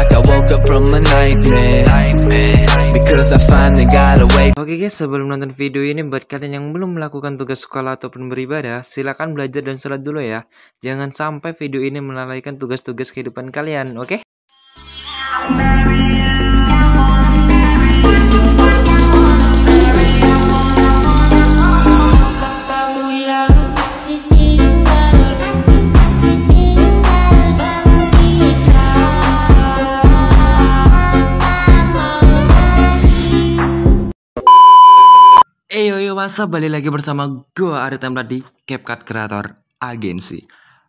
like I woke up from a nightmare, Because I finally got away Oke okay guys, sebelum nonton video ini buat kalian yang belum melakukan tugas sekolah ataupun beribadah Silahkan belajar dan sholat dulu ya Jangan sampai video ini melalaikan tugas-tugas kehidupan kalian, oke? Okay? Eyo yo masa balik lagi bersama gue Arit Temlat di CapCut Creator Agency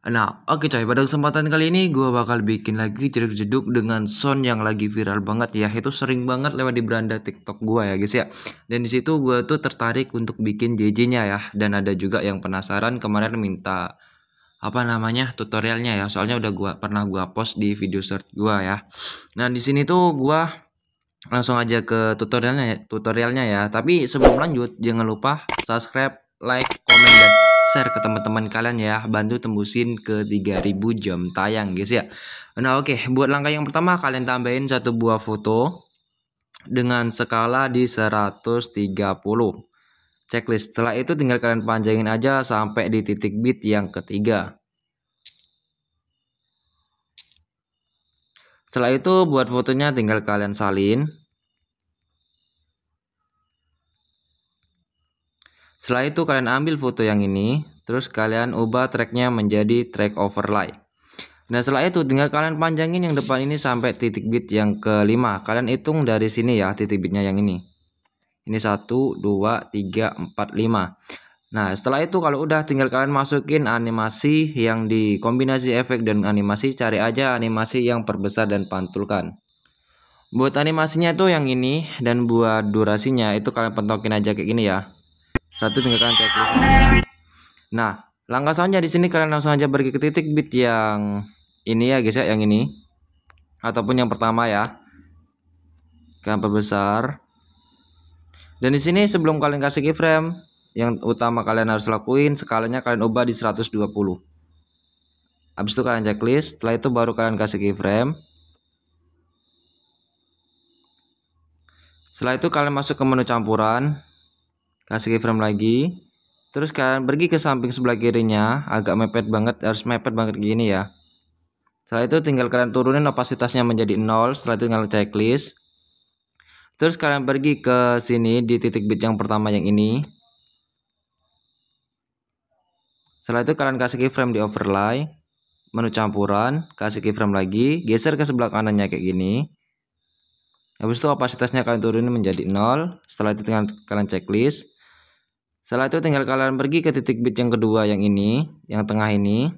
Nah oke okay coy pada kesempatan kali ini gue bakal bikin lagi jeruk jeduk dengan sound yang lagi viral banget ya Itu sering banget lewat di beranda tiktok gue ya guys ya Dan disitu gue tuh tertarik untuk bikin JJ nya ya Dan ada juga yang penasaran kemarin minta apa namanya tutorialnya ya soalnya udah gua pernah gue post di video search gue ya nah di sini tuh gue langsung aja ke tutorialnya ya, tutorialnya ya. Tapi sebelum lanjut jangan lupa subscribe, like, komen dan share ke teman-teman kalian ya. Bantu tembusin ke 3000 jam tayang guys ya. Nah, oke, okay. buat langkah yang pertama kalian tambahin satu buah foto dengan skala di 130. Checklist. Setelah itu tinggal kalian panjangin aja sampai di titik bit yang ketiga. Setelah itu buat fotonya tinggal kalian salin. Setelah itu kalian ambil foto yang ini, terus kalian ubah tracknya menjadi track overlay. Nah setelah itu tinggal kalian panjangin yang depan ini sampai titik bit yang kelima. Kalian hitung dari sini ya titik bitnya yang ini. Ini 1, 2, 3, 4, 5. Nah setelah itu kalau udah tinggal kalian masukin animasi yang di kombinasi efek dan animasi. Cari aja animasi yang perbesar dan pantulkan. Buat animasinya itu yang ini dan buat durasinya itu kalian pentokin aja kayak gini ya satu tinggalkan checklist nah langkah selanjutnya di sini kalian langsung aja pergi ke titik bit yang ini ya guys ya yang ini ataupun yang pertama ya kalian perbesar dan di sini sebelum kalian kasih keyframe yang utama kalian harus lakuin skalanya kalian ubah di 120 habis itu kalian checklist setelah itu baru kalian kasih keyframe setelah itu kalian masuk ke menu campuran kasih keyframe lagi terus kalian pergi ke samping sebelah kirinya agak mepet banget harus mepet banget gini ya setelah itu tinggal kalian turunin opasitasnya menjadi nol setelah itu tinggal checklist terus kalian pergi ke sini di titik bit yang pertama yang ini setelah itu kalian kasih keyframe di overlay menu campuran kasih keyframe lagi geser ke sebelah kanannya kayak gini Habis itu opasitasnya kalian turunin menjadi nol Setelah itu tinggal kalian checklist. Setelah itu tinggal kalian pergi ke titik bit yang kedua yang ini, yang tengah ini.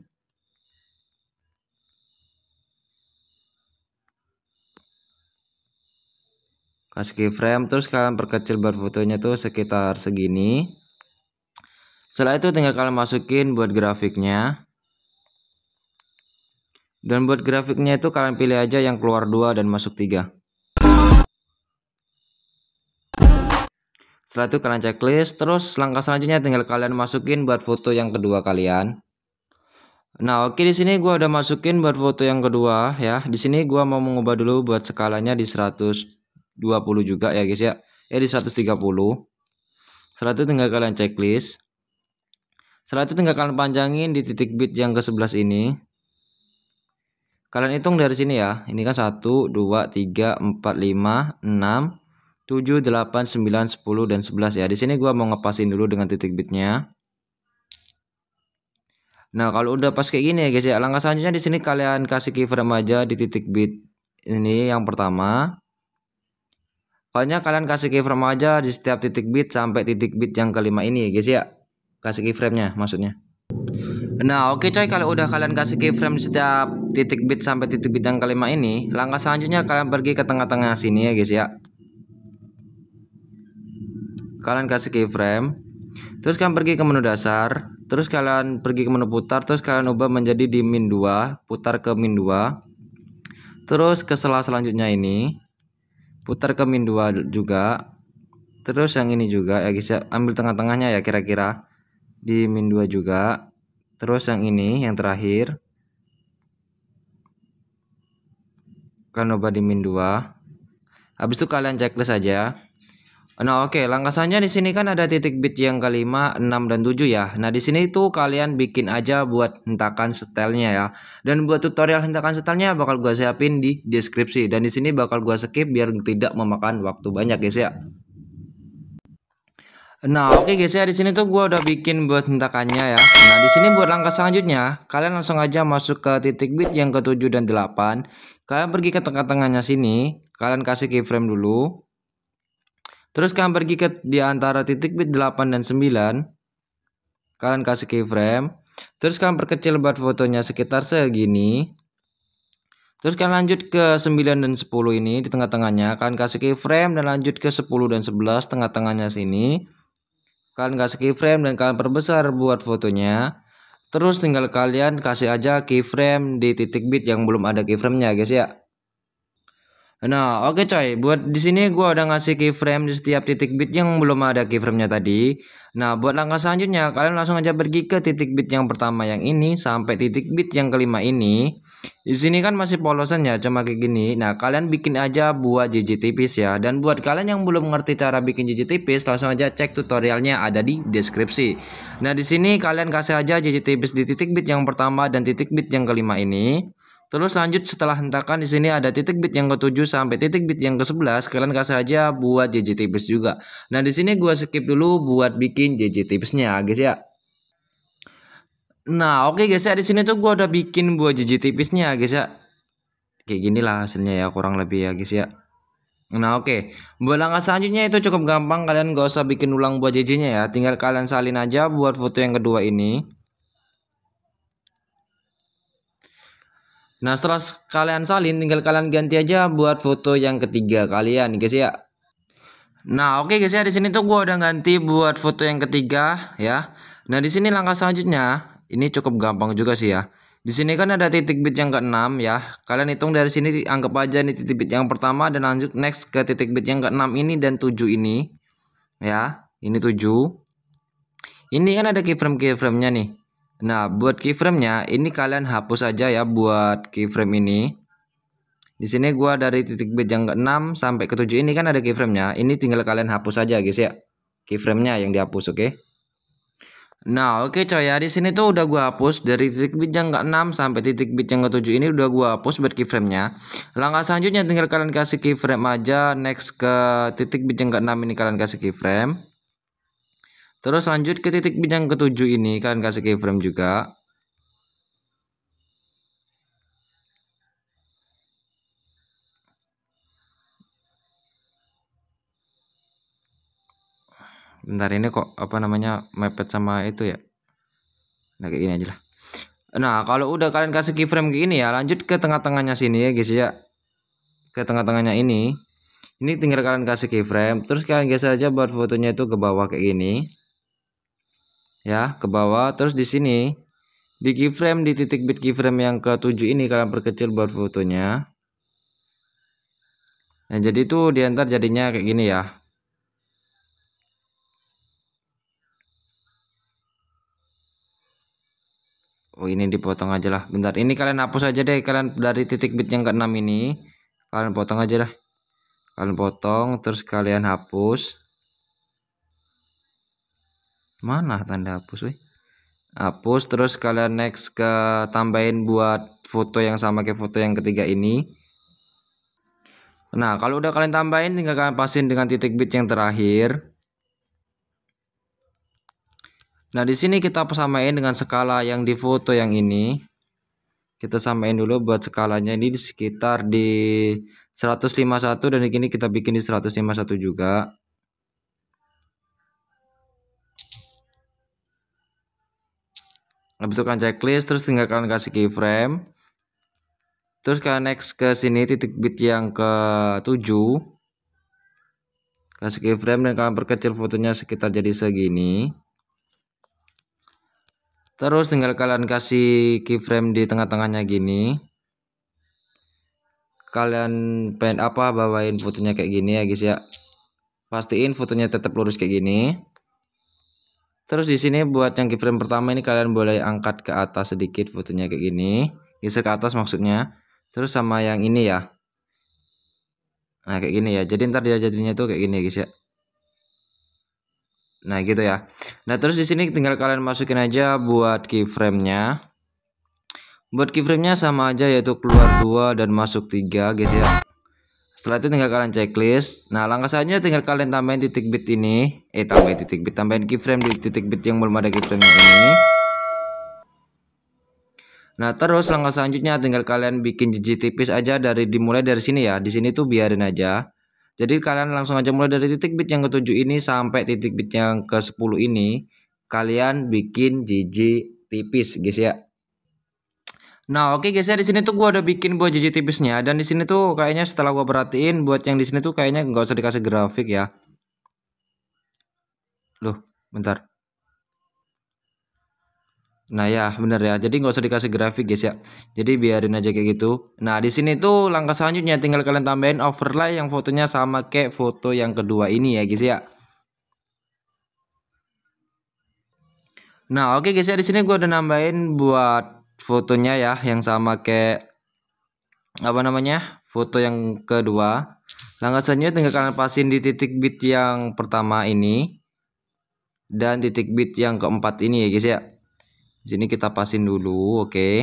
Kasih keyframe terus kalian perkecil bar fotonya tuh sekitar segini. Setelah itu tinggal kalian masukin buat grafiknya. Dan buat grafiknya itu kalian pilih aja yang keluar 2 dan masuk 3. Setelah itu kalian checklist, terus langkah selanjutnya tinggal kalian masukin buat foto yang kedua kalian. Nah, oke di sini gua udah masukin buat foto yang kedua ya. Di sini gua mau mengubah dulu buat skalanya di 120 juga ya guys ya. Eh di 130. Setelah itu tinggal kalian checklist. Setelah itu tinggal kalian panjangin di titik bit yang ke 11 ini. Kalian hitung dari sini ya. Ini kan 1 2 3 4 5 6 7, 8, 9, 10, dan 11 ya. Di sini gue mau ngepasin dulu dengan titik bitnya. Nah kalau udah pas kayak gini ya guys ya. Langkah selanjutnya di sini kalian kasih keyframe aja di titik bit ini yang pertama. Pokoknya kalian kasih keyframe aja di setiap titik bit sampai titik bit yang kelima ini ya guys ya. Kasih keyframe-nya maksudnya. Nah oke okay coy kalau udah kalian kasih keyframe di setiap titik bit sampai titik bit yang kelima ini. Langkah selanjutnya kalian pergi ke tengah-tengah sini ya guys ya kalian kasih keyframe terus kalian pergi ke menu dasar terus kalian pergi ke menu putar terus kalian ubah menjadi di min 2 putar ke min 2 terus ke sela selanjutnya ini putar ke min 2 juga terus yang ini juga ya guys ya, ambil tengah-tengahnya ya kira-kira di min 2 juga terus yang ini yang terakhir kalian ubah di min 2 habis itu kalian checklist aja Nah, oke, okay. langkahnya di sini kan ada titik bit yang kelima, enam dan tujuh ya. Nah, di sini tuh kalian bikin aja buat hentakan setelnya ya. Dan buat tutorial hentakan setelnya bakal gua siapin di deskripsi dan di sini bakal gua skip biar tidak memakan waktu banyak guys ya. Nah, oke okay guys ya, di sini tuh gua udah bikin buat hentakannya ya. Nah, di sini buat langkah selanjutnya, kalian langsung aja masuk ke titik bit yang ketujuh dan delapan Kalian pergi ke tengah-tengahnya sini, kalian kasih keyframe dulu. Terus kalian pergi ke di antara titik bit 8 dan 9. Kalian kasih keyframe. Terus kalian perkecil buat fotonya sekitar segini. Terus kalian lanjut ke 9 dan 10 ini di tengah-tengahnya. Kalian kasih keyframe dan lanjut ke 10 dan 11 tengah-tengahnya sini. Kalian kasih keyframe dan kalian perbesar buat fotonya. Terus tinggal kalian kasih aja keyframe di titik bit yang belum ada keyframe nya guys ya. Nah, oke okay coy, buat di sini gua udah ngasih keyframe di setiap titik bit yang belum ada keyframe-nya tadi. Nah, buat langkah selanjutnya kalian langsung aja pergi ke titik bit yang pertama yang ini sampai titik bit yang kelima ini. Di sini kan masih polosan ya, cuma kayak gini. Nah, kalian bikin aja buat JJ tipis ya. Dan buat kalian yang belum ngerti cara bikin JJ tipis, langsung aja cek tutorialnya ada di deskripsi. Nah, di sini kalian kasih aja JJ tipis di titik bit yang pertama dan titik bit yang kelima ini. Terus lanjut setelah hentakan di sini ada titik bit yang ke-7 sampai titik bit yang ke-11. Kalian kasih aja buat JJ tipis juga. Nah, di sini gua skip dulu buat bikin JJ tipisnya, guys ya. Nah, oke okay guys ya, di sini tuh gua udah bikin buat JJ tipisnya, guys ya. Kayak gini lah hasilnya ya, kurang lebih ya, guys ya. Nah oke, okay. buat langkah selanjutnya itu cukup gampang, kalian gak usah bikin ulang buat JJ-nya ya, tinggal kalian salin aja buat foto yang kedua ini. Nah setelah kalian salin tinggal kalian ganti aja buat foto yang ketiga kalian guys ya. Nah oke okay guys ya di sini tuh gue udah ganti buat foto yang ketiga ya. Nah di sini langkah selanjutnya ini cukup gampang juga sih ya. Di sini kan ada titik bit yang keenam ya. Kalian hitung dari sini anggap aja ini titik bit yang pertama dan lanjut next ke titik bit yang keenam ini dan tujuh ini. Ya, ini tujuh. Ini kan ada keyframe keyframe-nya nih. Nah, buat keyframe-nya ini kalian hapus aja ya buat keyframe ini. Di sini gua dari titik B yang ke-6 sampai ke-7 ini kan ada keyframe-nya. Ini tinggal kalian hapus aja guys ya. Keyframe-nya yang dihapus, oke? Okay? Nah, oke okay coy ya. Di sini tuh udah gua hapus dari titik bit yang ke-6 sampai titik bit yang ke-7 ini udah gua hapus buat keyframe-nya. Langkah selanjutnya tinggal kalian kasih keyframe aja next ke titik bit yang ke-6 ini kalian kasih keyframe. Terus lanjut ke titik bidang ketujuh ini kalian kasih keyframe juga. Bentar ini kok apa namanya mepet sama itu ya. Nah kayak gini aja lah. Nah kalau udah kalian kasih keyframe kayak gini ya lanjut ke tengah-tengahnya sini ya guys ya. Ke tengah-tengahnya ini. Ini tinggal kalian kasih keyframe terus kalian geser aja buat fotonya itu ke bawah kayak gini ya ke bawah terus di sini di keyframe di titik bit keyframe yang ke-7 ini kalian perkecil buat fotonya nah jadi itu diantar jadinya kayak gini ya oh ini dipotong aja lah bentar ini kalian hapus aja deh kalian dari titik bit yang ke-6 ini kalian potong aja lah kalian potong terus kalian hapus Mana tanda hapus, weh? Hapus terus kalian next ke tambahin buat foto yang sama kayak foto yang ketiga ini. Nah, kalau udah kalian tambahin tinggal kalian pasin dengan titik bit yang terakhir. Nah, di sini kita samain dengan skala yang di foto yang ini. Kita samain dulu buat skalanya ini di sekitar di 151 dan di kita bikin di 151 juga. itu kalian checklist terus tinggal kalian kasih keyframe terus kalian next ke sini titik bit yang ke 7 kasih keyframe dan kalian perkecil fotonya sekitar jadi segini terus tinggal kalian kasih keyframe di tengah-tengahnya gini kalian pengen apa bawain fotonya kayak gini ya guys ya pastiin fotonya tetap lurus kayak gini Terus di sini buat yang keyframe pertama ini kalian boleh angkat ke atas sedikit fotonya kayak gini. Geser ke atas maksudnya. Terus sama yang ini ya. Nah kayak gini ya. Jadi ntar dia jadinya tuh kayak gini ya guys ya. Nah gitu ya. Nah terus di sini tinggal kalian masukin aja buat keyframe-nya. Buat keyframe-nya sama aja yaitu keluar dua dan masuk tiga guys ya. Setelah itu tinggal kalian checklist. Nah, langkah selanjutnya tinggal kalian tambahin titik bit ini. Eh, tambahin titik bit, tambahin keyframe di titik bit yang belum ada keyframe ini. Nah, terus langkah selanjutnya tinggal kalian bikin jijik tipis aja dari dimulai dari sini ya. Di sini tuh biarin aja. Jadi kalian langsung aja mulai dari titik bit yang ke-7 ini sampai titik bit yang ke-10 ini, kalian bikin jijik tipis, guys ya. Nah, oke okay guys ya di sini tuh gua udah bikin buat jiji tipisnya dan di sini tuh kayaknya setelah gua perhatiin buat yang di sini tuh kayaknya nggak usah dikasih grafik ya. Loh, bentar. Nah ya bener ya jadi nggak usah dikasih grafik guys ya Jadi biarin aja kayak gitu Nah di sini tuh langkah selanjutnya tinggal kalian tambahin overlay yang fotonya sama kayak foto yang kedua ini ya guys ya Nah oke okay guys ya di sini gua udah nambahin buat fotonya ya yang sama kayak apa namanya foto yang kedua langkah selanjutnya tinggal kalian pasin di titik bit yang pertama ini dan titik bit yang keempat ini ya guys ya di sini kita pasin dulu oke okay.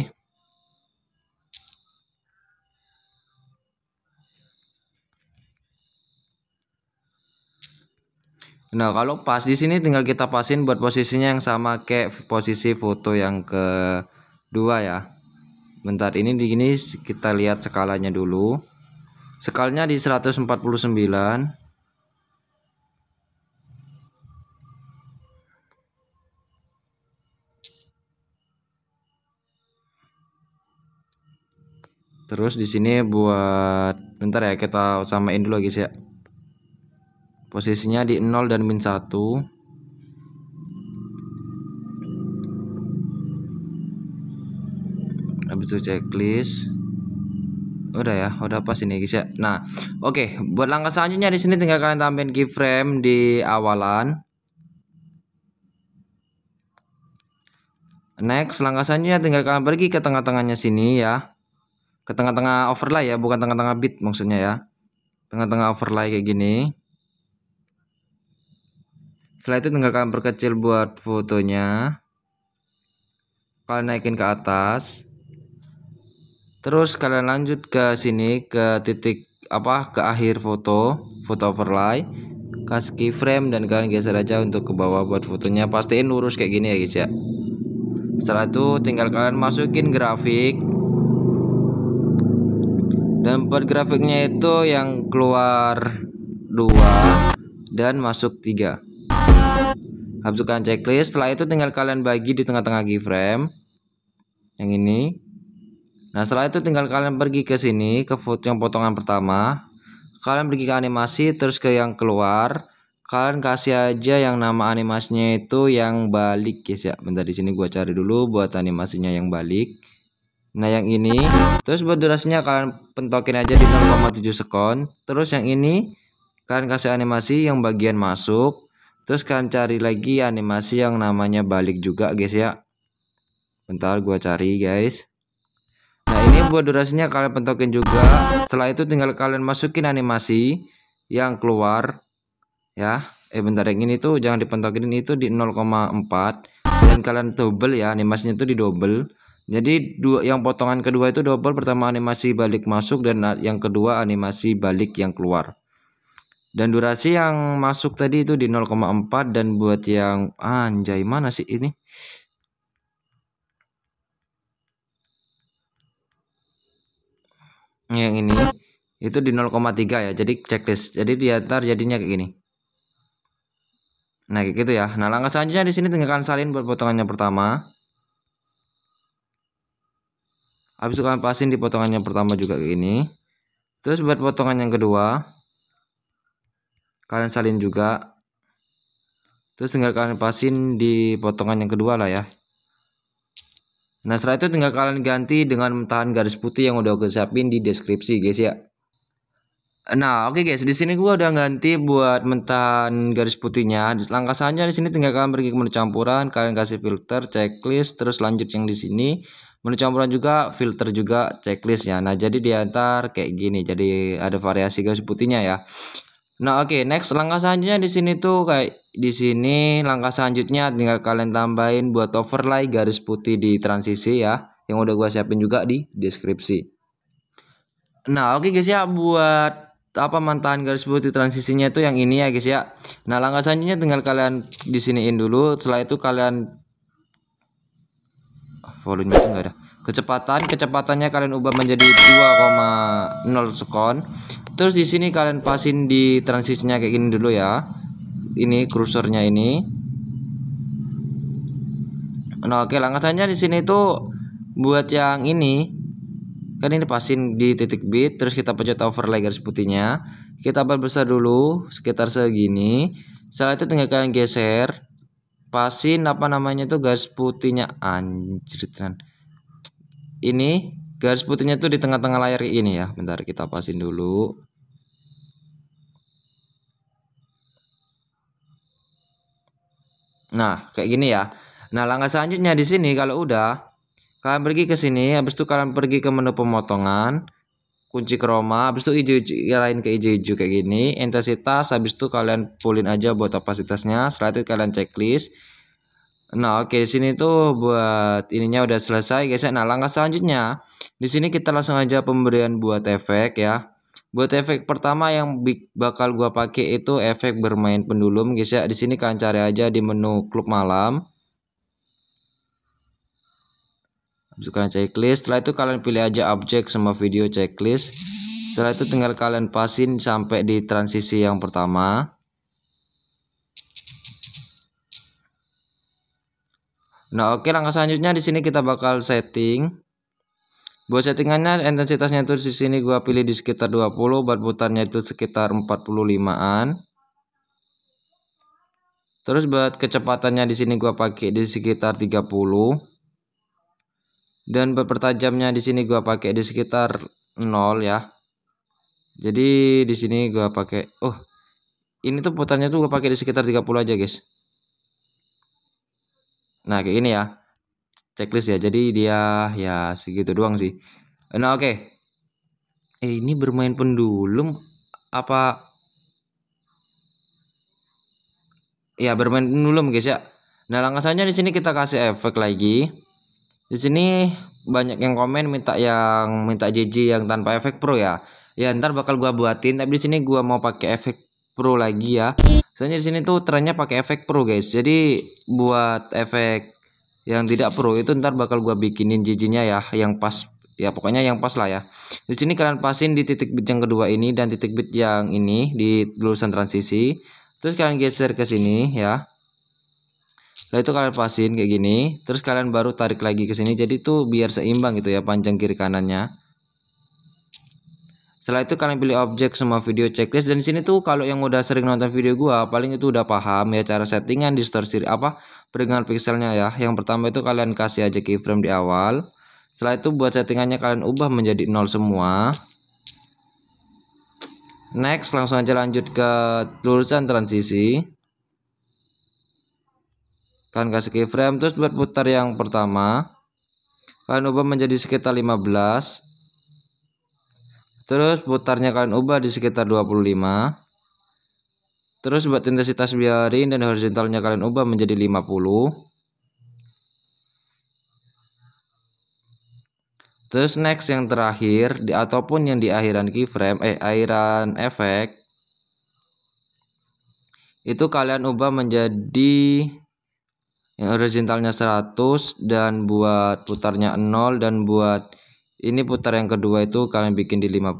Nah, kalau pas di sini tinggal kita pasin buat posisinya yang sama kayak posisi foto yang ke dua ya bentar ini di sini kita lihat skalanya dulu skalanya di 149 Terus di sini buat bentar ya kita samain dulu guys ya. Posisinya di 0 dan min 1. itu checklist udah ya udah pas ini guys ya nah oke okay. buat langkah selanjutnya di sini tinggal kalian tambahin keyframe di awalan next langkah selanjutnya tinggal kalian pergi ke tengah-tengahnya sini ya ke tengah-tengah overlay ya bukan tengah-tengah bit maksudnya ya tengah-tengah overlay kayak gini setelah itu tinggal kalian perkecil buat fotonya kalian naikin ke atas terus kalian lanjut ke sini ke titik apa ke akhir foto foto overlay kasih keyframe dan kalian geser aja untuk ke bawah buat fotonya pastiin lurus kayak gini ya guys ya setelah itu tinggal kalian masukin grafik dan buat grafiknya itu yang keluar dua dan masuk tiga Habis checklist setelah itu tinggal kalian bagi di tengah-tengah keyframe yang ini Nah setelah itu tinggal kalian pergi ke sini ke foto yang potongan pertama. Kalian pergi ke animasi terus ke yang keluar. Kalian kasih aja yang nama animasinya itu yang balik guys ya. Bentar di sini gua cari dulu buat animasinya yang balik. Nah yang ini terus buat durasinya kalian pentokin aja di 0,7 sekon. Terus yang ini kalian kasih animasi yang bagian masuk. Terus kalian cari lagi animasi yang namanya balik juga guys ya. Bentar gua cari guys. Nah ini buat durasinya kalian pentokin juga. Setelah itu tinggal kalian masukin animasi yang keluar ya. Eh bentar yang ini tuh jangan dipentokin itu di 0,4 dan kalian double ya animasinya itu di double. Jadi dua yang potongan kedua itu double pertama animasi balik masuk dan yang kedua animasi balik yang keluar. Dan durasi yang masuk tadi itu di 0,4 dan buat yang anjay mana sih ini? yang ini itu di 0,3 ya jadi checklist jadi dia ntar jadinya kayak gini nah kayak gitu ya nah langkah selanjutnya di sini tinggalkan salin buat potongannya pertama habis itu kalian pasin di potongannya pertama juga kayak gini terus buat potongan yang kedua kalian salin juga terus tinggal kalian pasin di potongan yang kedua lah ya Nah setelah itu tinggal kalian ganti dengan mentahan garis putih yang udah aku siapin di deskripsi guys ya. Nah oke okay guys di sini gue udah ganti buat mentahan garis putihnya. Langkah selanjutnya di sini tinggal kalian pergi ke menu campuran, kalian kasih filter, checklist, terus lanjut yang di sini menu campuran juga filter juga checklist ya nah jadi diantar kayak gini jadi ada variasi garis putihnya ya Nah, oke, okay, next langkah selanjutnya di sini tuh kayak di sini langkah selanjutnya tinggal kalian tambahin buat overlay garis putih di transisi ya, yang udah gua siapin juga di deskripsi. Nah, oke okay guys ya buat apa mantahan garis putih transisinya itu yang ini ya guys ya. Nah, langkah selanjutnya tinggal kalian di siniin dulu, setelah itu kalian ah, volumenya enggak ada kecepatan kecepatannya kalian ubah menjadi 2,0 sekon terus di sini kalian pasin di transisinya kayak gini dulu ya ini cruisernya ini nah oke langkah selanjutnya di sini tuh buat yang ini kan ini pasin di titik bit terus kita pencet overlay garis putihnya kita besar dulu sekitar segini setelah itu tinggal kalian geser pasin apa namanya itu garis putihnya anjir ini garis putihnya tuh di tengah-tengah layar ini ya. Bentar kita pasin dulu. Nah, kayak gini ya. Nah, langkah selanjutnya di sini kalau udah kalian pergi ke sini, habis itu kalian pergi ke menu pemotongan, kunci chroma, habis itu hijau-hijau lain ke hijau-hijau kayak gini, intensitas, habis itu kalian pullin aja buat opasitasnya, setelah itu kalian checklist. Nah, oke, okay, sini tuh buat ininya udah selesai, guys. Ya. Nah, langkah selanjutnya di sini kita langsung aja pemberian buat efek ya. Buat efek pertama yang bakal gua pakai itu efek bermain pendulum, guys ya. Di sini kalian cari aja di menu klub malam. Habis kalian checklist, setelah itu kalian pilih aja objek sama video checklist. Setelah itu tinggal kalian pasin sampai di transisi yang pertama. Nah, oke langkah selanjutnya di sini kita bakal setting. Buat settingannya intensitasnya itu di sini gua pilih di sekitar 20, buat putarnya itu sekitar 45-an. Terus buat kecepatannya di sini gua pakai di sekitar 30. Dan buat pertajamnya di sini gua pakai di sekitar 0 ya. Jadi di sini gua pakai oh ini tuh putarnya tuh gua pakai di sekitar 30 aja guys. Nah, kayak ini ya. Checklist ya. Jadi dia ya segitu doang sih. Nah, oke. Okay. Eh, ini bermain pendulum apa ya bermain pendulum guys ya. Nah, langkah selanjutnya di sini kita kasih efek lagi. Di sini banyak yang komen minta yang minta JJ yang tanpa efek pro ya. Ya ntar bakal gua buatin tapi di sini gua mau pakai efek Pro lagi ya. Soalnya di sini tuh trennya pakai efek Pro guys. Jadi buat efek yang tidak Pro itu ntar bakal gua bikinin jijinya ya yang pas ya pokoknya yang pas lah ya. Di sini kalian pasin di titik bit yang kedua ini dan titik bit yang ini di lulusan transisi. Terus kalian geser ke sini ya. Lalu itu kalian pasin kayak gini, terus kalian baru tarik lagi ke sini jadi tuh biar seimbang gitu ya panjang kiri kanannya. Setelah itu kalian pilih objek semua video checklist dan di sini tuh kalau yang udah sering nonton video gua paling itu udah paham ya cara settingan distorsi apa peregangan pixelnya ya. Yang pertama itu kalian kasih aja keyframe di awal. Setelah itu buat settingannya kalian ubah menjadi nol semua. Next langsung aja lanjut ke lurusan transisi. Kalian kasih keyframe terus buat putar yang pertama. Kalian ubah menjadi sekitar 15 Terus putarnya kalian ubah di sekitar 25. Terus buat intensitas biarin dan horizontalnya kalian ubah menjadi 50. Terus next yang terakhir di ataupun yang di akhiran keyframe eh akhiran efek itu kalian ubah menjadi yang horizontalnya 100 dan buat putarnya 0 dan buat ini putar yang kedua itu kalian bikin di 50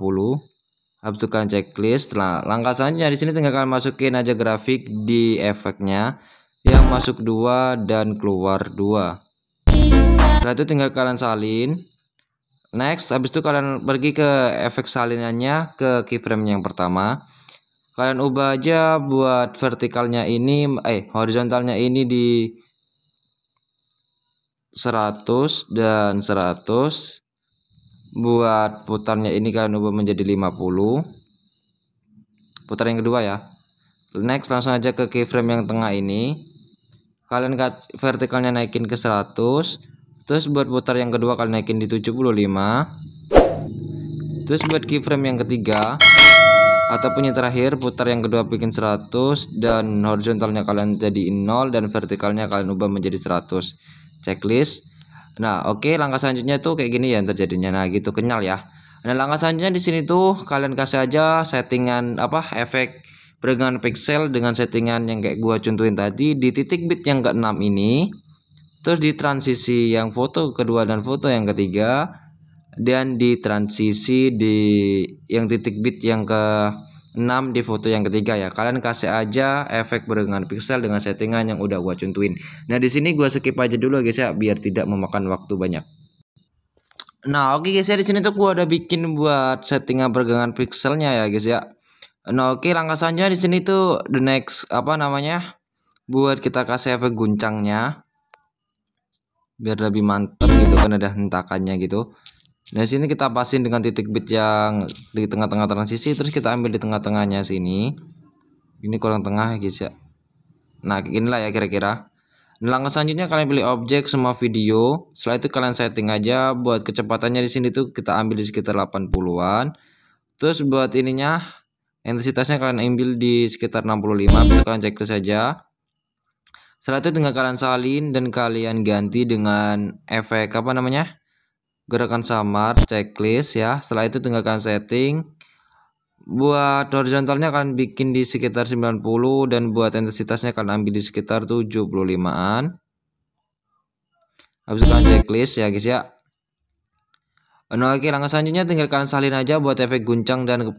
habis itu kalian checklist nah langkah selanjutnya di sini tinggal kalian masukin aja grafik di efeknya yang masuk dua dan keluar dua setelah itu tinggal kalian salin next habis itu kalian pergi ke efek salinannya ke keyframe yang pertama kalian ubah aja buat vertikalnya ini eh horizontalnya ini di 100 dan 100 buat putarnya ini kalian ubah menjadi 50 putar yang kedua ya next langsung aja ke keyframe yang tengah ini kalian vertikalnya naikin ke 100 terus buat putar yang kedua kalian naikin di 75 terus buat keyframe yang ketiga ataupun yang terakhir putar yang kedua bikin 100 dan horizontalnya kalian jadi 0 dan vertikalnya kalian ubah menjadi 100 checklist Nah, oke okay, langkah selanjutnya tuh kayak gini ya terjadinya. Nah, gitu kenyal ya. Nah, langkah selanjutnya di sini tuh kalian kasih aja settingan apa efek peregangan pixel dengan settingan yang kayak gua contohin tadi di titik bit yang ke keenam ini. Terus di transisi yang foto kedua dan foto yang ketiga dan di transisi di yang titik bit yang ke 6 di foto yang ketiga ya. Kalian kasih aja efek barengan pixel dengan settingan yang udah gua contohin. Nah, di sini gua skip aja dulu guys ya biar tidak memakan waktu banyak. Nah, oke okay guys ya di sini tuh gua udah bikin buat settingan barengan pixelnya ya guys ya. Nah, oke okay, langkah selanjutnya di sini tuh the next apa namanya? buat kita kasih efek guncangnya biar lebih mantap gitu kan ada hentakannya gitu Nah sini kita pasin dengan titik bit yang di tengah-tengah transisi terus kita ambil di tengah-tengahnya sini. Ini kurang tengah ya, guys ya. Nah inilah ya kira-kira. Nah, langkah selanjutnya kalian pilih objek semua video. Setelah itu kalian setting aja buat kecepatannya di sini tuh kita ambil di sekitar 80-an. Terus buat ininya intensitasnya kalian ambil di sekitar 65 bisa kalian cek terus saja. Setelah itu tinggal kalian salin dan kalian ganti dengan efek apa namanya? gerakan samar, checklist ya. Setelah itu tinggalkan setting. Buat horizontalnya akan bikin di sekitar 90 dan buat intensitasnya akan ambil di sekitar 75-an. Habis itu kan iya. checklist ya guys ya. Nah, oke langkah selanjutnya tinggalkan salin aja buat efek guncang dan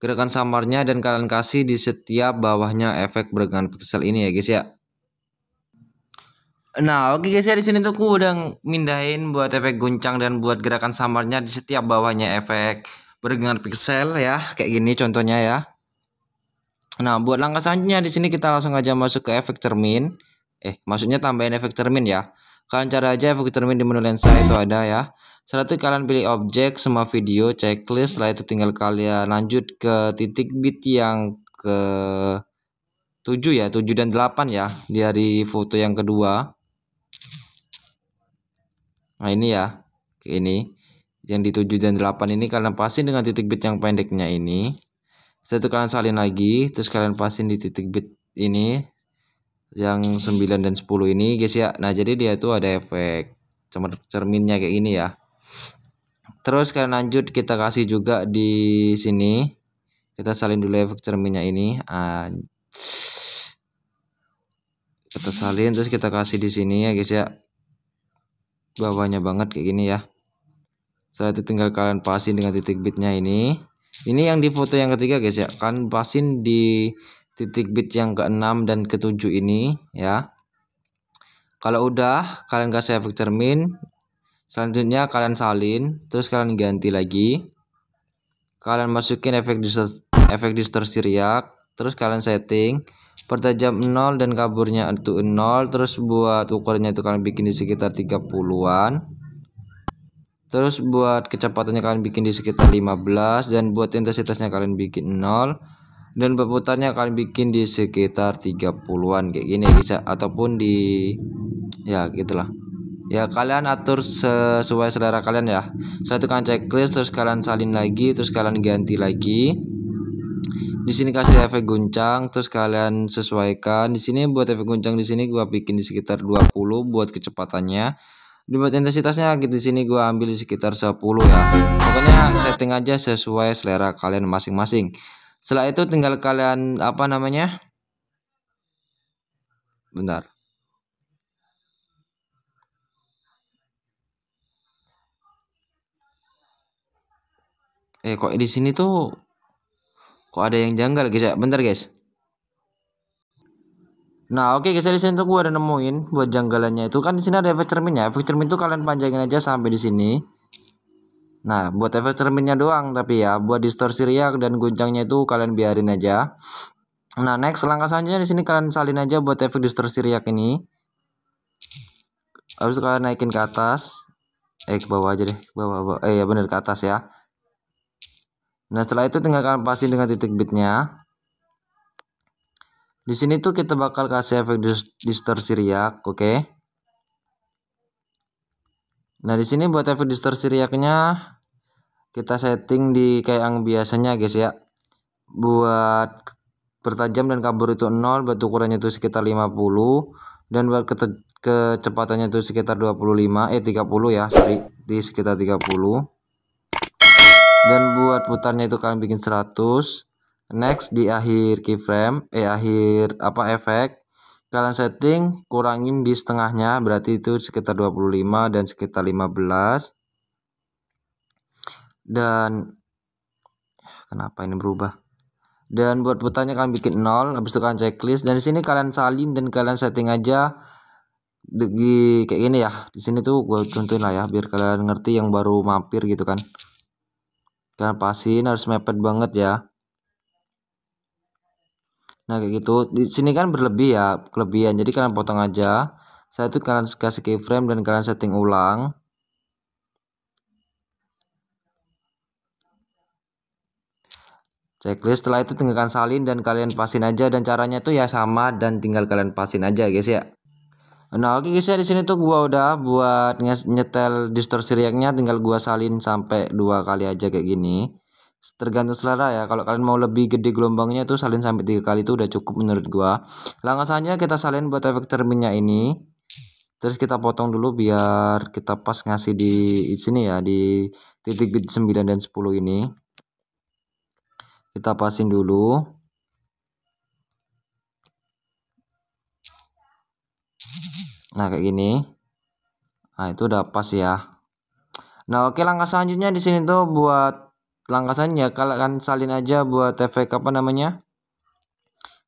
gerakan samarnya dan kalian kasih di setiap bawahnya efek bergerakan pixel ini ya guys ya. Nah, oke guys ya di sini tuh aku udah mindahin buat efek guncang dan buat gerakan samarnya di setiap bawahnya efek bergengar pixel ya, kayak gini contohnya ya. Nah, buat langkah selanjutnya di sini kita langsung aja masuk ke efek cermin. Eh, maksudnya tambahin efek cermin ya. Kalian cari aja efek cermin di menu lensa itu ada ya. Setelah itu kalian pilih objek, semua video, checklist, setelah itu tinggal kalian lanjut ke titik bit yang ke 7 ya, 7 dan 8 ya, dari foto yang kedua. Nah ini ya, ini yang di 7 dan 8 ini kalian pasin dengan titik bit yang pendeknya ini. Setelah kalian salin lagi, terus kalian pasin di titik bit ini yang 9 dan 10 ini guys ya. Nah jadi dia itu ada efek cerminnya kayak ini ya. Terus kalian lanjut kita kasih juga di sini. Kita salin dulu efek cerminnya ini. Kita salin terus kita kasih di sini ya guys ya bawahnya banget kayak gini ya setelah itu tinggal kalian pasin dengan titik bitnya ini ini yang di foto yang ketiga guys ya kan pasin di titik bit yang keenam dan ketujuh ini ya kalau udah kalian kasih efek cermin selanjutnya kalian salin terus kalian ganti lagi kalian masukin efek distorsi, efek distorsi terus kalian setting pertajam 0 dan kaburnya itu 0 terus buat ukurannya itu kalian bikin di sekitar 30-an terus buat kecepatannya kalian bikin di sekitar 15 dan buat intensitasnya kalian bikin 0 dan perputarnya kalian bikin di sekitar 30-an kayak gini bisa ataupun di ya gitulah ya kalian atur sesuai selera kalian ya saya tuh kan checklist terus kalian salin lagi terus kalian ganti lagi di sini kasih efek guncang terus kalian sesuaikan di sini buat efek guncang di sini gua bikin di sekitar 20 buat kecepatannya di buat intensitasnya di sini gua ambil di sekitar 10 ya pokoknya setting aja sesuai selera kalian masing-masing setelah itu tinggal kalian apa namanya bentar eh kok di sini tuh Kok ada yang janggal guys ya? Bentar guys. Nah, oke okay, guys, di sini tuh gue udah nemuin buat janggalannya itu kan di sini ada efek cerminnya. Efek cermin tuh kalian panjangin aja sampai di sini. Nah, buat efek cerminnya doang tapi ya, buat distorsi riak dan guncangnya itu kalian biarin aja. Nah, next langkah selanjutnya di sini kalian salin aja buat efek distorsi riak ini. harus kalian naikin ke atas, eh ke bawah aja deh, ke bawah, bawah. Eh ya bener ke atas ya. Nah setelah itu tinggal kalian pasti dengan titik bitnya. Di sini tuh kita bakal kasih efek distorsi riak, oke? Okay? Nah di sini buat efek distorsi riaknya kita setting di kayak yang biasanya guys ya. Buat bertajam dan kabur itu 0, buat ukurannya itu sekitar 50 dan buat kecepatannya itu sekitar 25 eh 30 ya, sorry, di sekitar 30 dan buat putarnya itu kalian bikin 100 next di akhir keyframe eh akhir apa efek kalian setting kurangin di setengahnya berarti itu sekitar 25 dan sekitar 15 dan kenapa ini berubah dan buat putarnya kalian bikin 0 habis itu kalian checklist dan di sini kalian salin dan kalian setting aja di kayak gini ya di sini tuh gue contohin lah ya biar kalian ngerti yang baru mampir gitu kan kalian pasin harus mepet banget ya nah kayak gitu di sini kan berlebih ya kelebihan jadi kalian potong aja saya itu kalian kasih keyframe dan kalian setting ulang checklist setelah itu tinggalkan salin dan kalian pasin aja dan caranya tuh ya sama dan tinggal kalian pasin aja guys ya Nah oke guys ya di sini tuh gua udah buat nyetel distorsi reactnya tinggal gua salin sampai dua kali aja kayak gini. Tergantung selera ya. Kalau kalian mau lebih gede gelombangnya tuh salin sampai tiga kali itu udah cukup menurut gua. Langkahnya kita salin buat efek terminnya ini. Terus kita potong dulu biar kita pas ngasih di sini ya di titik bit 9 dan 10 ini. Kita pasin dulu. Nah, kayak gini. Nah, itu udah pas ya. Nah, oke langkah selanjutnya di sini tuh buat langkah selanjutnya kalian salin aja buat efek apa namanya?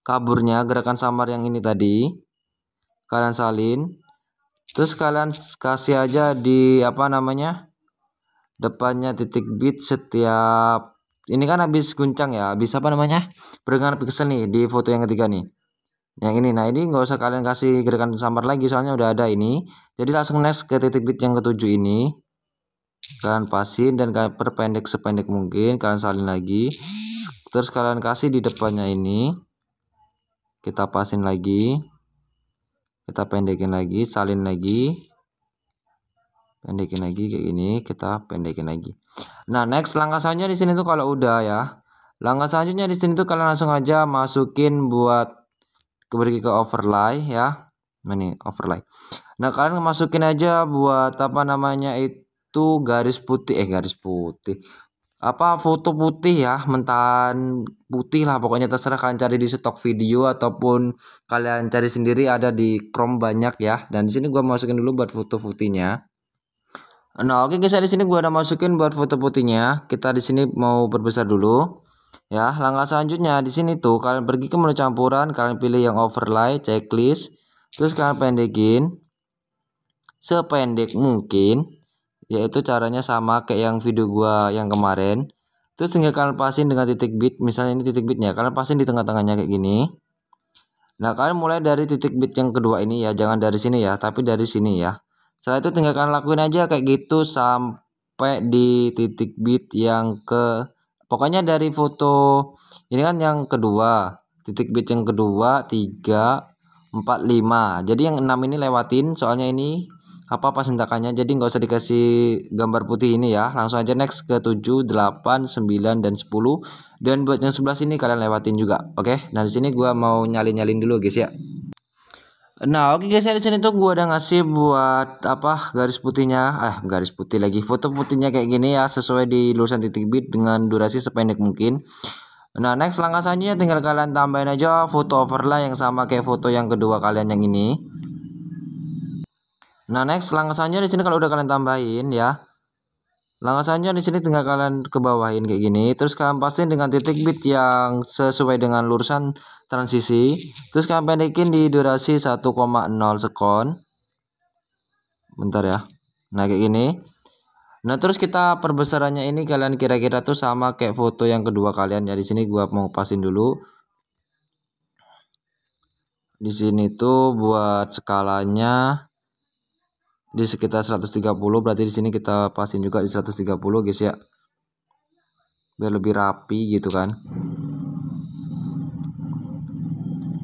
Kaburnya gerakan samar yang ini tadi. Kalian salin. Terus kalian kasih aja di apa namanya? Depannya titik bit setiap ini kan habis guncang ya, habis apa namanya? Pergangan pixel nih di foto yang ketiga nih yang ini nah ini nggak usah kalian kasih gerakan sambar lagi soalnya udah ada ini jadi langsung next ke titik bit yang ketujuh ini kalian pasin dan kalian perpendek sependek mungkin kalian salin lagi terus kalian kasih di depannya ini kita pasin lagi kita pendekin lagi salin lagi pendekin lagi kayak gini kita pendekin lagi nah next langkah selanjutnya di sini tuh kalau udah ya langkah selanjutnya di sini tuh kalian langsung aja masukin buat kembali ke overlay ya ini overlay nah kalian masukin aja buat apa namanya itu garis putih eh garis putih apa foto putih ya mentahan putih lah pokoknya terserah kalian cari di stok video ataupun kalian cari sendiri ada di Chrome banyak ya dan di sini gua masukin dulu buat foto putihnya nah oke guys di sini gua udah masukin buat foto putihnya kita di sini mau berbesar dulu Ya, langkah selanjutnya di sini tuh kalian pergi ke menu campuran, kalian pilih yang overlay, checklist, terus kalian pendekin sependek mungkin, yaitu caranya sama kayak yang video gua yang kemarin. Terus tinggal kalian pasin dengan titik bit, misalnya ini titik bitnya, kalian pasin di tengah-tengahnya kayak gini. Nah, kalian mulai dari titik bit yang kedua ini ya, jangan dari sini ya, tapi dari sini ya. Setelah itu tinggal kalian lakuin aja kayak gitu sampai di titik bit yang ke Pokoknya dari foto ini kan yang kedua, titik bit yang kedua, 3, 4, 5. Jadi yang 6 ini lewatin soalnya ini apa apa sentakannya jadi nggak usah dikasih gambar putih ini ya langsung aja next ke 7 8 9 dan 10 dan buat yang sebelah sini kalian lewatin juga oke okay? nah di sini gua mau nyalin-nyalin dulu guys ya Nah, oke okay guys, di sini tuh gue udah ngasih buat apa garis putihnya, eh garis putih lagi, foto putihnya kayak gini ya, sesuai di lulusan titik bit dengan durasi sependek mungkin. Nah, next langkah selanjutnya tinggal kalian tambahin aja foto overlay yang sama kayak foto yang kedua kalian yang ini. Nah, next langkah selanjutnya di sini kalau udah kalian tambahin ya langsung selanjutnya di sini tinggal kalian ke bawahin kayak gini terus kalian pastiin dengan titik bit yang sesuai dengan lurusan transisi terus kalian pendekin di durasi 1,0 sekon bentar ya nah kayak gini Nah terus kita perbesarannya ini kalian kira-kira tuh sama kayak foto yang kedua kalian ya di sini gua mau pasin dulu. Di sini tuh buat skalanya di sekitar 130 berarti di sini kita pasin juga di 130 guys ya biar lebih rapi gitu kan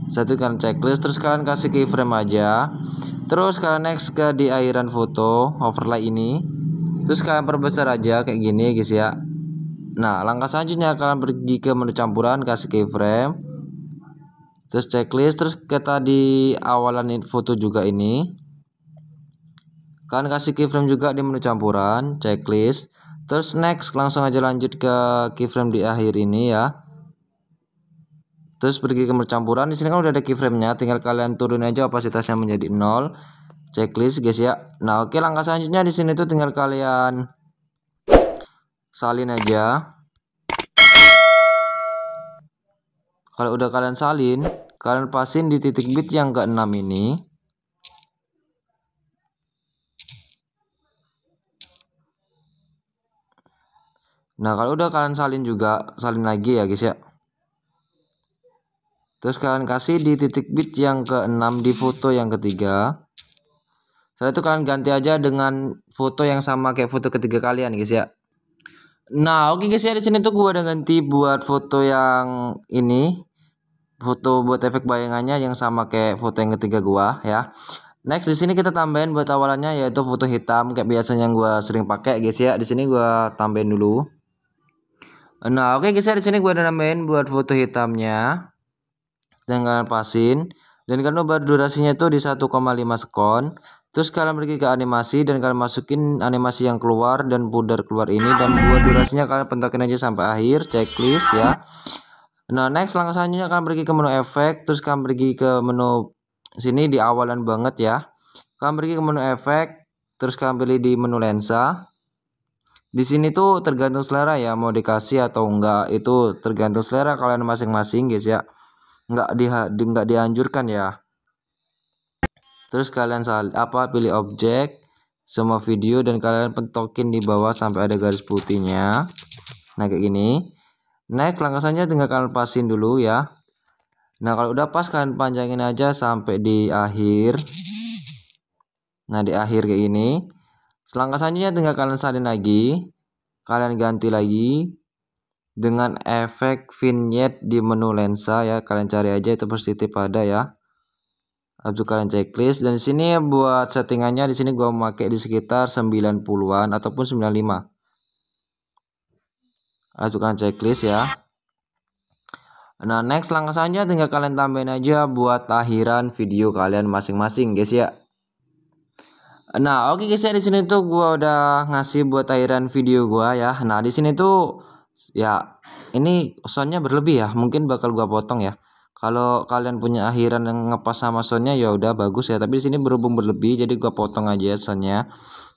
satu kan checklist terus kalian kasih keyframe aja terus kalian next ke di airan foto overlay ini terus kalian perbesar aja kayak gini guys ya nah langkah selanjutnya kalian pergi ke menu campuran kasih keyframe terus checklist terus ke tadi awalan foto juga ini Kalian kasih keyframe juga di menu campuran, checklist. Terus next langsung aja lanjut ke keyframe di akhir ini ya. Terus pergi ke menu campuran, di sini kan udah ada keyframe-nya, tinggal kalian turun aja opasitasnya menjadi 0. Checklist guys ya. Nah, oke langkah selanjutnya di sini tuh tinggal kalian salin aja. Kalau udah kalian salin, kalian pasin di titik bit yang ke-6 ini. Nah kalau udah kalian salin juga salin lagi ya guys ya. Terus kalian kasih di titik bit yang ke-6 di foto yang ketiga. Setelah itu kalian ganti aja dengan foto yang sama kayak foto ketiga kalian guys ya. Nah, oke okay guys ya di sini tuh gua udah ganti buat foto yang ini. Foto buat efek bayangannya yang sama kayak foto yang ketiga gua ya. Next di sini kita tambahin buat awalannya yaitu foto hitam kayak biasanya yang gua sering pakai guys ya. Di sini gua tambahin dulu. Nah, oke okay, guys, ya, di sini gue udah nambahin buat foto hitamnya. Dan kalian pasin. Dan kalian ubah durasinya itu di 1,5 sekon. Terus kalian pergi ke animasi dan kalian masukin animasi yang keluar dan pudar keluar ini dan buat durasinya kalian pentokin aja sampai akhir checklist ya. Nah, next langkah selanjutnya kalian pergi ke menu efek, terus kalian pergi ke menu sini di awalan banget ya. Kalian pergi ke menu efek, terus kalian pilih di menu lensa di sini tuh tergantung selera ya mau dikasih atau enggak itu tergantung selera kalian masing-masing guys ya enggak di enggak dianjurkan ya terus kalian sal, apa pilih objek semua video dan kalian pentokin di bawah sampai ada garis putihnya nah kayak gini next langkah saja tinggal kalian pasin dulu ya nah kalau udah pas kalian panjangin aja sampai di akhir nah di akhir kayak gini Selangkah selanjutnya tinggal kalian salin lagi. Kalian ganti lagi dengan efek vignette di menu lensa ya. Kalian cari aja itu positif ada ya. Lalu kalian checklist dan di sini buat settingannya di sini gua memakai di sekitar 90-an ataupun 95. Lalu kalian checklist ya. Nah, next langkah selanjutnya tinggal kalian tambahin aja buat akhiran video kalian masing-masing guys ya. Nah, oke okay guys ya di sini tuh gua udah ngasih buat akhiran video gua ya. Nah, di sini tuh ya ini soundnya berlebih ya. Mungkin bakal gua potong ya. Kalau kalian punya akhiran yang ngepas sama soundnya ya udah bagus ya. Tapi di sini berhubung berlebih jadi gua potong aja ya soundnya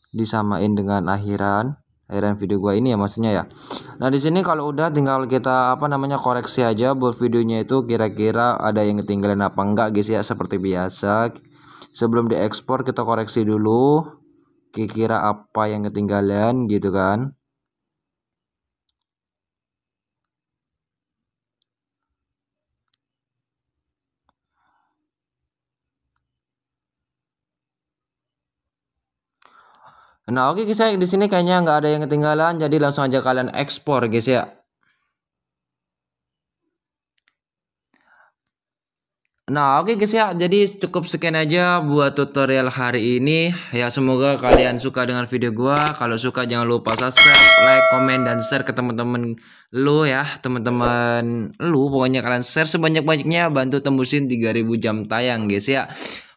disamain dengan akhiran akhiran video gua ini ya maksudnya ya. Nah, di sini kalau udah tinggal kita apa namanya koreksi aja buat videonya itu kira-kira ada yang ketinggalan apa enggak guys ya seperti biasa sebelum diekspor kita koreksi dulu kira-kira apa yang ketinggalan gitu kan Nah oke okay, guys ya di sini kayaknya nggak ada yang ketinggalan jadi langsung aja kalian ekspor guys ya Nah, oke okay guys ya. Jadi cukup sekian aja buat tutorial hari ini. Ya, semoga kalian suka dengan video gua. Kalau suka jangan lupa subscribe, like, komen dan share ke teman-teman lu ya, teman-teman lu. Pokoknya kalian share sebanyak-banyaknya bantu tembusin 3000 jam tayang, guys ya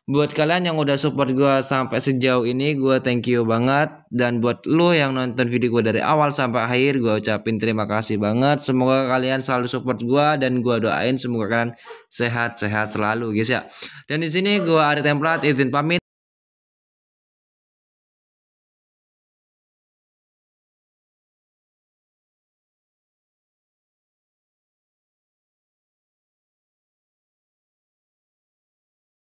buat kalian yang udah support gue sampai sejauh ini gue thank you banget dan buat lo yang nonton video gue dari awal sampai akhir gue ucapin terima kasih banget semoga kalian selalu support gue dan gue doain semoga kalian sehat-sehat selalu guys ya dan di sini gue ada template izin pamit